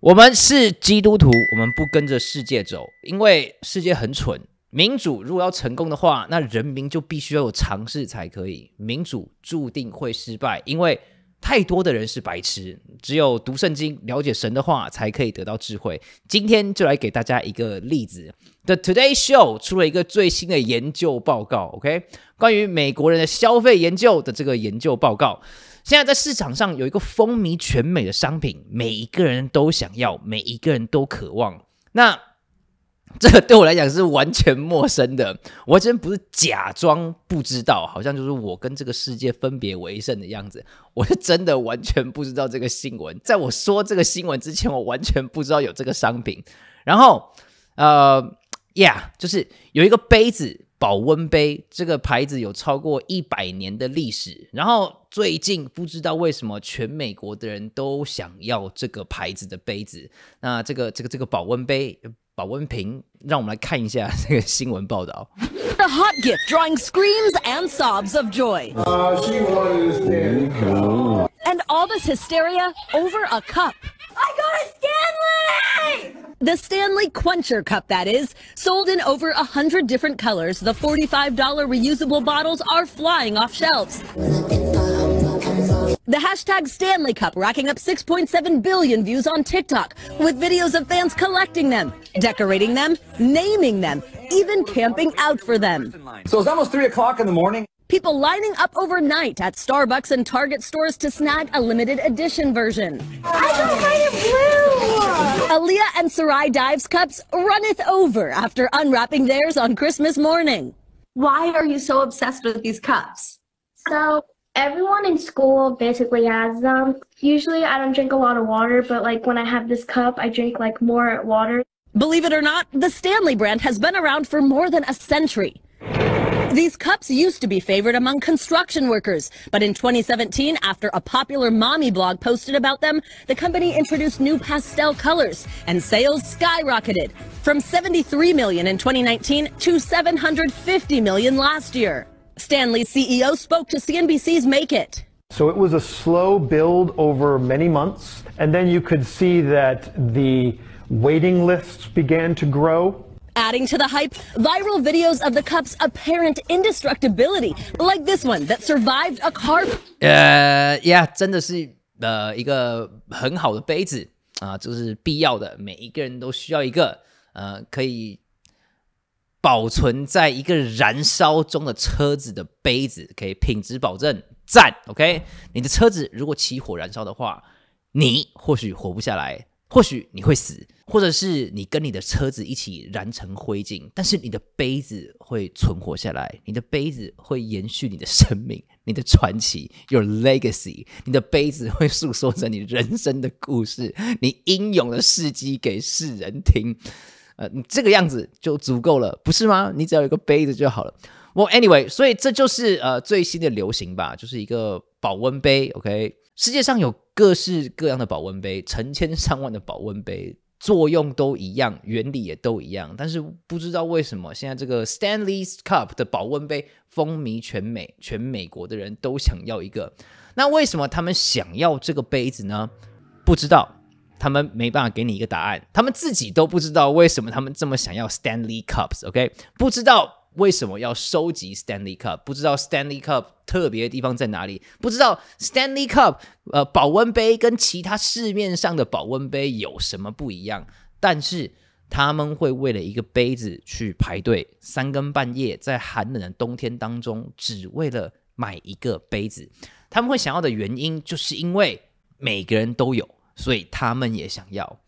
我们是基督徒，我们不跟着世界走，因为世界很蠢。民主如果要成功的话，那人民就必须要有尝试才可以。民主注定会失败，因为太多的人是白痴。只有读圣经、了解神的话，才可以得到智慧。今天就来给大家一个例子：The Today Show 出了一个最新的研究报告，OK，关于美国人的消费研究的这个研究报告。现在在市场上有一个风靡全美的商品，每一个人都想要，每一个人都渴望。那 这个对我来讲是完全陌生的。我真不是假装不知道，好像就是我跟这个世界分别为胜的样子。我是真的完全不知道这个新闻。在我说这个新闻之前，我完全不知道有这个商品。然后，呃，Yeah，就是有一个杯子。保温杯这个牌子有超过一百年的历史，然后最近不知道为什么全美国的人都想要这个牌子的杯子。那这个这个这个保温杯、保温瓶，让我们来看一下这个新闻报道。The hot gift drawing screams and sobs of joy. a n d And all this hysteria over a cup. I got a Stanley! The Stanley Quencher Cup, that is. Sold in over 100 different colors, the $45 reusable bottles are flying off shelves. The hashtag Stanley Cup racking up 6.7 billion views on TikTok, with videos of fans collecting them, decorating them, naming them, even camping out for them. So it's almost 3 o'clock in the morning. People lining up overnight at Starbucks and Target stores to snag a limited edition version. Aaliyah and Sarai Dives cups runneth over after unwrapping theirs on Christmas morning. Why are you so obsessed with these cups? So everyone in school basically has them. Usually I don't drink a lot of water, but like when I have this cup, I drink like more water. Believe it or not, the Stanley brand has been around for more than a century. These cups used to be favored among construction workers, but in 2017, after a popular mommy blog posted about them, the company introduced new pastel colors and sales skyrocketed from 73 million in 2019 to 750 million last year. Stanley's CEO spoke to CNBC's Make It. So it was a slow build over many months, and then you could see that the waiting lists began to grow Adding to the hype, viral videos of the cup's apparent indestructibility, like this one that survived a car. 呃，呀，真的是呃一个很好的杯子啊，就是必要的，每一个人都需要一个呃可以保存在一个燃烧中的车子的杯子，可以品质保证，赞。OK，你的车子如果起火燃烧的话，你或许活不下来。或许你会死，或者是你跟你的车子一起燃成灰烬，但是你的杯子会存活下来，你的杯子会延续你的生命，你的传奇，your legacy，你的杯子会诉说着你人生的故事，你英勇的事迹给世人听。呃，你这个样子就足够了，不是吗？你只要一个杯子就好了。Well，anyway，所以这就是呃最新的流行吧，就是一个保温杯。OK。世界上有各式各样的保温杯，成千上万的保温杯，作用都一样，原理也都一样。但是不知道为什么，现在这个 Stanley Cup 的保温杯风靡全美，全美国的人都想要一个。那为什么他们想要这个杯子呢？不知道，他们没办法给你一个答案，他们自己都不知道为什么他们这么想要 Stanley Cups。OK，不知道。为什么要收集 Stanley Cup？不知道 Stanley Cup 特别的地方在哪里？不知道 Stanley Cup 呃保温杯跟其他市面上的保温杯有什么不一样？但是他们会为了一个杯子去排队，三更半夜在寒冷的冬天当中，只为了买一个杯子。他们会想要的原因，就是因为每个人都有，所以他们也想要。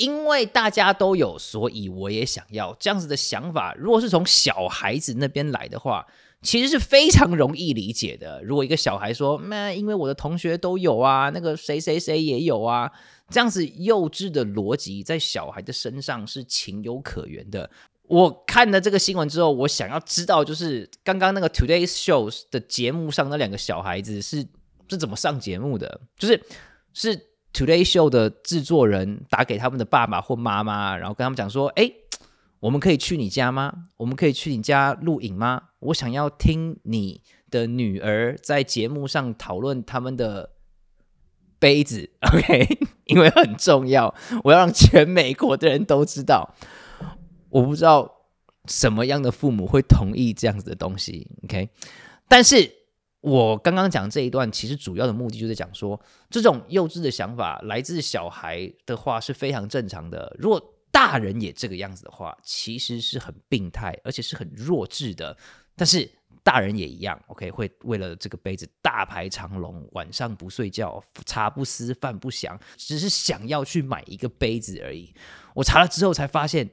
因为大家都有，所以我也想要这样子的想法。如果是从小孩子那边来的话，其实是非常容易理解的。如果一个小孩说：“那因为我的同学都有啊，那个谁谁谁也有啊”，这样子幼稚的逻辑在小孩的身上是情有可原的。我看了这个新闻之后，我想要知道，就是刚刚那个 Today's s h o w 的节目上那两个小孩子是是怎么上节目的，就是是。Today Show 的制作人打给他们的爸爸或妈妈，然后跟他们讲说：“哎，我们可以去你家吗？我们可以去你家录影吗？我想要听你的女儿在节目上讨论他们的杯子，OK？因为很重要，我要让全美国的人都知道。我不知道什么样的父母会同意这样子的东西，OK？但是。”我刚刚讲这一段，其实主要的目的就是讲说，这种幼稚的想法来自小孩的话是非常正常的。如果大人也这个样子的话，其实是很病态，而且是很弱智的。但是大人也一样，OK，会为了这个杯子大排长龙，晚上不睡觉，茶不思饭不想，只是想要去买一个杯子而已。我查了之后才发现。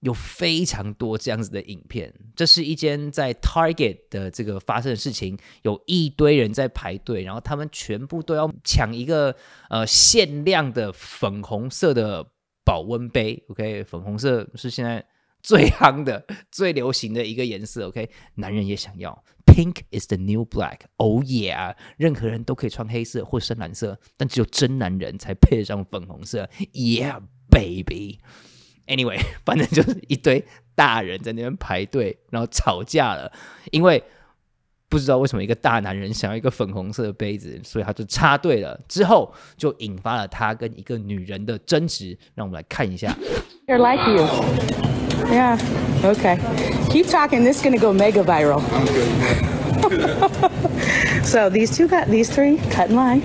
有非常多这样子的影片，这是一间在 Target 的这个发生的事情，有一堆人在排队，然后他们全部都要抢一个呃限量的粉红色的保温杯。OK，粉红色是现在最夯的、最流行的一个颜色。OK，男人也想要，Pink is the new black。Oh yeah，任何人都可以穿黑色或深蓝色，但只有真男人才配得上粉红色。Yeah, baby。Anyway，反正就是一堆大人在那边排队，然后吵架了。因为不知道为什么一个大男人想要一个粉红色的杯子，所以他就插队了。之后就引发了他跟一个女人的争执。让我们来看一下。You're like you. Yeah. Okay. Keep talking. This gonna go mega viral. So these two g o t these three cut in line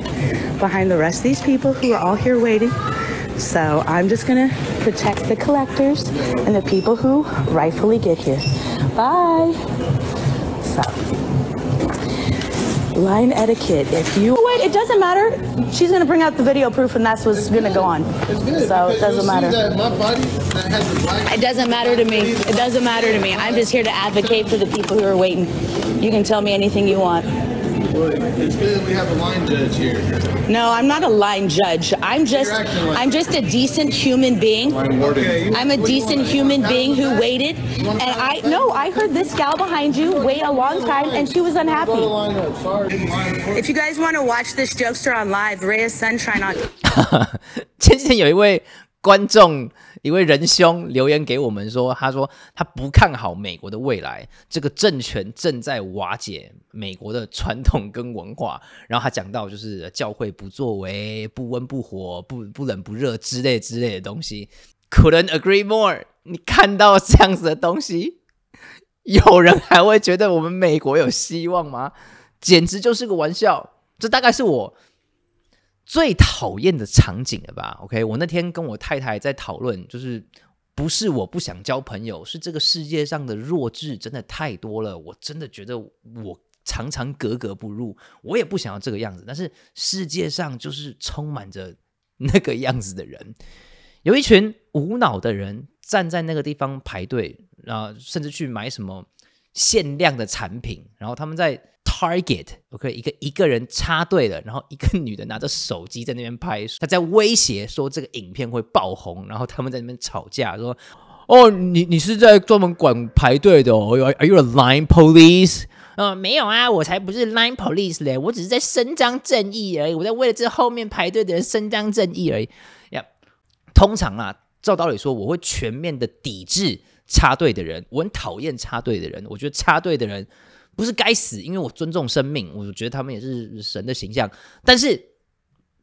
behind the rest. These people who are all here waiting. So I'm just going to protect the collectors and the people who rightfully get here. Bye. So, line etiquette. If you oh, wait, it doesn't matter. She's going to bring out the video proof, and that's what's going to go on. So it doesn't matter. It doesn't matter to me. It doesn't matter to me. I'm just here to advocate for the people who are waiting. You can tell me anything you want it's good we have a line judge here. No, I'm not a line judge. I'm just like I'm just a decent human being. I'm a decent human being who waited, and I no, I heard this gal behind you wait a long time, and she was unhappy. If you guys want to watch this jokester on live, Reyes Sunshine on. 前几天有一位观众一位仁兄留言给我们说：“他说他不看好美国的未来，这个政权正在瓦解美国的传统跟文化。然后他讲到就是教会不作为，不温不火，不不冷不热之类之类的东西。Couldn't agree more。你看到这样子的东西，有人还会觉得我们美国有希望吗？简直就是个玩笑。这大概是我。”最讨厌的场景了吧？OK，我那天跟我太太在讨论，就是不是我不想交朋友，是这个世界上的弱智真的太多了。我真的觉得我常常格格不入，我也不想要这个样子，但是世界上就是充满着那个样子的人，有一群无脑的人站在那个地方排队啊，甚至去买什么。限量的产品，然后他们在 target，OK，一个一个人插队了，然后一个女的拿着手机在那边拍，她在威胁说这个影片会爆红，然后他们在那边吵架说，哦，你你是在专门管排队的，哦，Are you a line police？啊，没有啊，我才不是 line police 呢，我只是在伸张正义而已，我在为了这后面排队的人伸张正义而已。Yeah，通常啊，照道理说，我会全面的抵制。插队的人，我很讨厌插队的人。我觉得插队的人不是该死，因为我尊重生命。我觉得他们也是神的形象，但是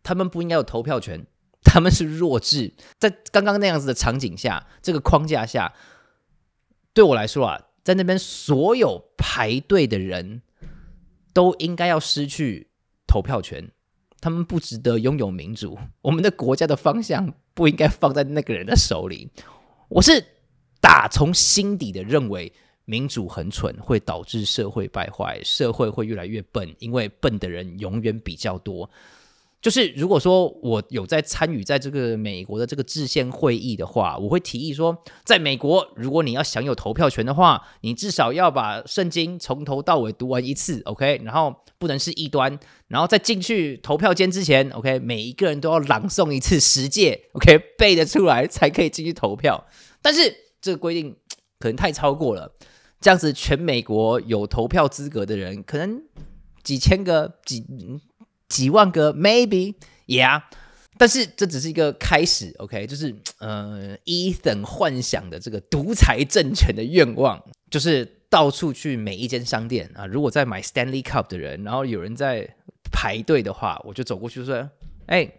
他们不应该有投票权。他们是弱智。在刚刚那样子的场景下，这个框架下，对我来说啊，在那边所有排队的人都应该要失去投票权。他们不值得拥有民主。我们的国家的方向不应该放在那个人的手里。我是。打从心底的认为民主很蠢，会导致社会败坏，社会会越来越笨，因为笨的人永远比较多。就是如果说我有在参与在这个美国的这个制宪会议的话，我会提议说，在美国如果你要享有投票权的话，你至少要把圣经从头到尾读完一次，OK，然后不能是异端，然后再进去投票间之前，OK，每一个人都要朗诵一次十诫，OK，背得出来才可以进去投票。但是。这个规定 可能太超过了，这样子全美国有投票资格的人可能几千个、几几万个，maybe yeah。但是这只是一个开始，OK？就是呃，a n 幻想的这个独裁政权的愿望，就是到处去每一间商店啊，如果在买 Stanley Cup 的人，然后有人在排队的话，我就走过去说：“哎，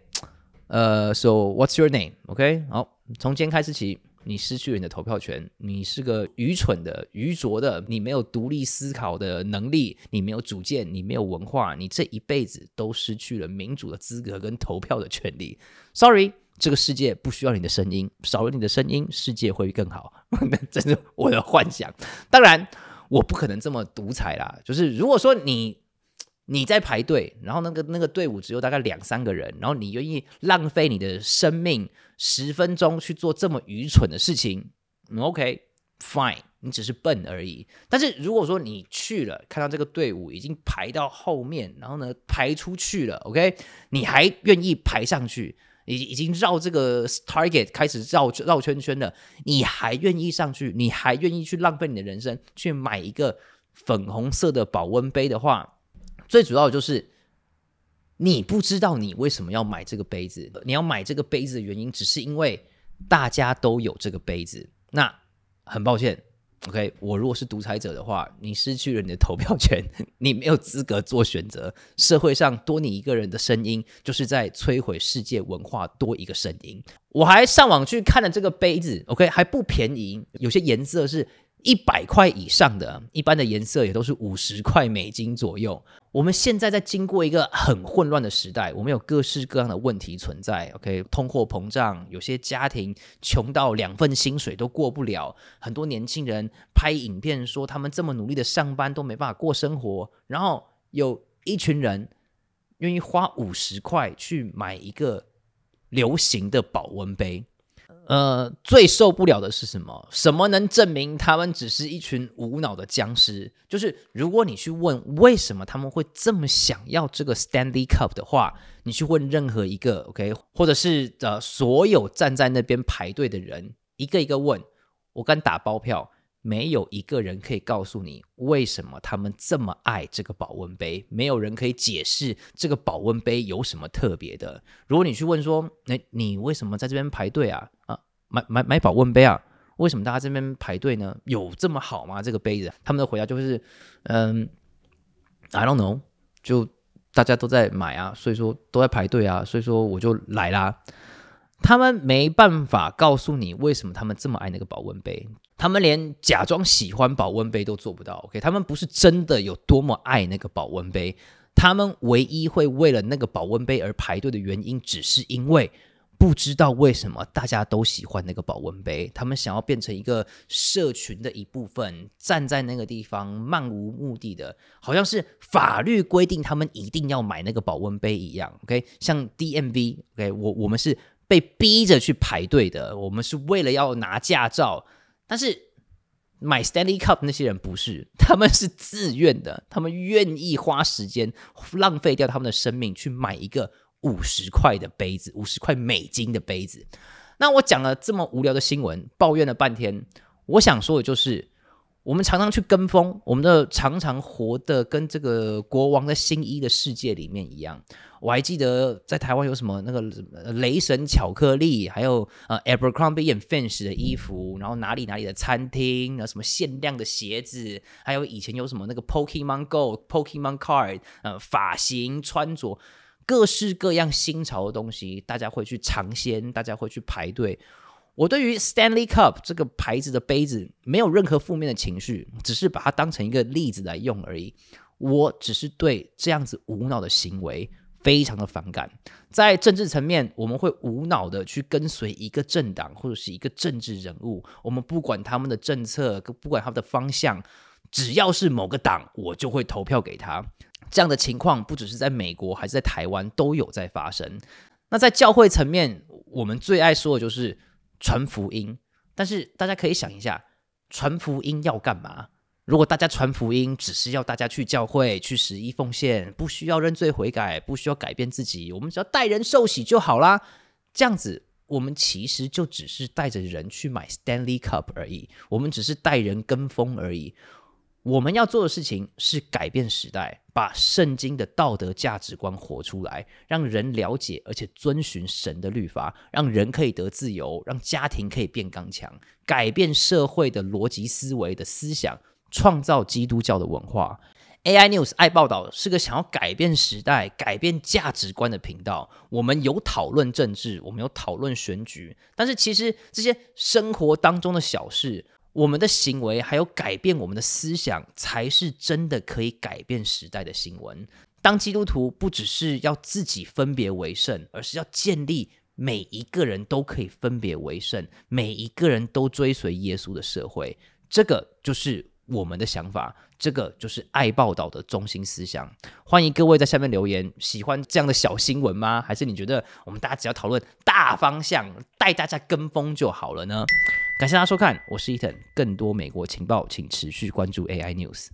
呃，so what's your name？OK？好，从今天开始起。”你失去了你的投票权，你是个愚蠢的、愚拙的，你没有独立思考的能力，你没有主见，你没有文化，你这一辈子都失去了民主的资格跟投票的权利。Sorry，这个世界不需要你的声音，少了你的声音，世界会更好。那真是我的幻想。当然，我不可能这么独裁啦。就是如果说你。你在排队，然后那个那个队伍只有大概两三个人，然后你愿意浪费你的生命十分钟去做这么愚蠢的事情？OK，Fine，你只是笨而已。但是如果说你去了，看到这个队伍已经排到后面，然后呢排出去了，OK，你还愿意排上去？已已经绕这个 target 开始绕绕圈圈了，你还愿意上去？你还愿意去浪费你的人生去买一个粉红色的保温杯的话？最主要的就是，你不知道你为什么要买这个杯子。你要买这个杯子的原因，只是因为大家都有这个杯子。那很抱歉，OK，我如果是独裁者的话，你失去了你的投票权，你没有资格做选择。社会上多你一个人的声音，就是在摧毁世界文化。多一个声音，我还上网去看了这个杯子，OK，还不便宜。有些颜色是一百块以上的，一般的颜色也都是五十块美金左右。我们现在在经过一个很混乱的时代，我们有各式各样的问题存在。O.K.，通货膨胀，有些家庭穷到两份薪水都过不了，很多年轻人拍影片说他们这么努力的上班都没办法过生活，然后有一群人愿意花五十块去买一个流行的保温杯。呃，最受不了的是什么？什么能证明他们只是一群无脑的僵尸？就是如果你去问为什么他们会这么想要这个 Stanley Cup 的话，你去问任何一个 OK，或者是呃所有站在那边排队的人，一个一个问，我敢打包票。没有一个人可以告诉你为什么他们这么爱这个保温杯，没有人可以解释这个保温杯有什么特别的。如果你去问说，那你为什么在这边排队啊？啊，买买买保温杯啊？为什么大家这边排队呢？有这么好吗？这个杯子？他们的回答就是，嗯，I don't know，就大家都在买啊，所以说都在排队啊，所以说我就来啦。他们没办法告诉你为什么他们这么爱那个保温杯，他们连假装喜欢保温杯都做不到。OK，他们不是真的有多么爱那个保温杯，他们唯一会为了那个保温杯而排队的原因，只是因为不知道为什么大家都喜欢那个保温杯，他们想要变成一个社群的一部分，站在那个地方漫无目的的，好像是法律规定他们一定要买那个保温杯一样。OK，像 DMV，OK，我我们是。被逼着去排队的，我们是为了要拿驾照，但是买 Stanley Cup 那些人不是，他们是自愿的，他们愿意花时间浪费掉他们的生命去买一个五十块的杯子，五十块美金的杯子。那我讲了这么无聊的新闻，抱怨了半天，我想说的就是。我们常常去跟风，我们的常常活的跟这个国王的新衣的世界里面一样。我还记得在台湾有什么那个雷神巧克力，还有呃 Abercrombie and Finch 的衣服，然后哪里哪里的餐厅，然后什么限量的鞋子，还有以前有什么那个 Pokemon Go、Pokemon Card，呃，发型、穿着各式各样新潮的东西，大家会去尝鲜，大家会去排队。我对于 Stanley Cup 这个牌子的杯子没有任何负面的情绪，只是把它当成一个例子来用而已。我只是对这样子无脑的行为非常的反感。在政治层面，我们会无脑的去跟随一个政党或者是一个政治人物，我们不管他们的政策，不管他们的方向，只要是某个党，我就会投票给他。这样的情况不只是在美国，还是在台湾都有在发生。那在教会层面，我们最爱说的就是。传福音，但是大家可以想一下，传福音要干嘛？如果大家传福音，只是要大家去教会、去十一奉献，不需要认罪悔改，不需要改变自己，我们只要带人受洗就好啦。这样子，我们其实就只是带着人去买 Stanley Cup 而已，我们只是带人跟风而已。我们要做的事情是改变时代，把圣经的道德价值观活出来，让人了解而且遵循神的律法，让人可以得自由，让家庭可以变刚强，改变社会的逻辑思维的思想，创造基督教的文化。AI News 爱报道是个想要改变时代、改变价值观的频道。我们有讨论政治，我们有讨论选举，但是其实这些生活当中的小事。我们的行为还有改变我们的思想，才是真的可以改变时代的新闻。当基督徒不只是要自己分别为圣，而是要建立每一个人都可以分别为圣、每一个人都追随耶稣的社会。这个就是我们的想法，这个就是爱报道的中心思想。欢迎各位在下面留言，喜欢这样的小新闻吗？还是你觉得我们大家只要讨论大方向，带大家跟风就好了呢？感谢大家收看，我是伊藤。更多美国情报，请持续关注 AI News。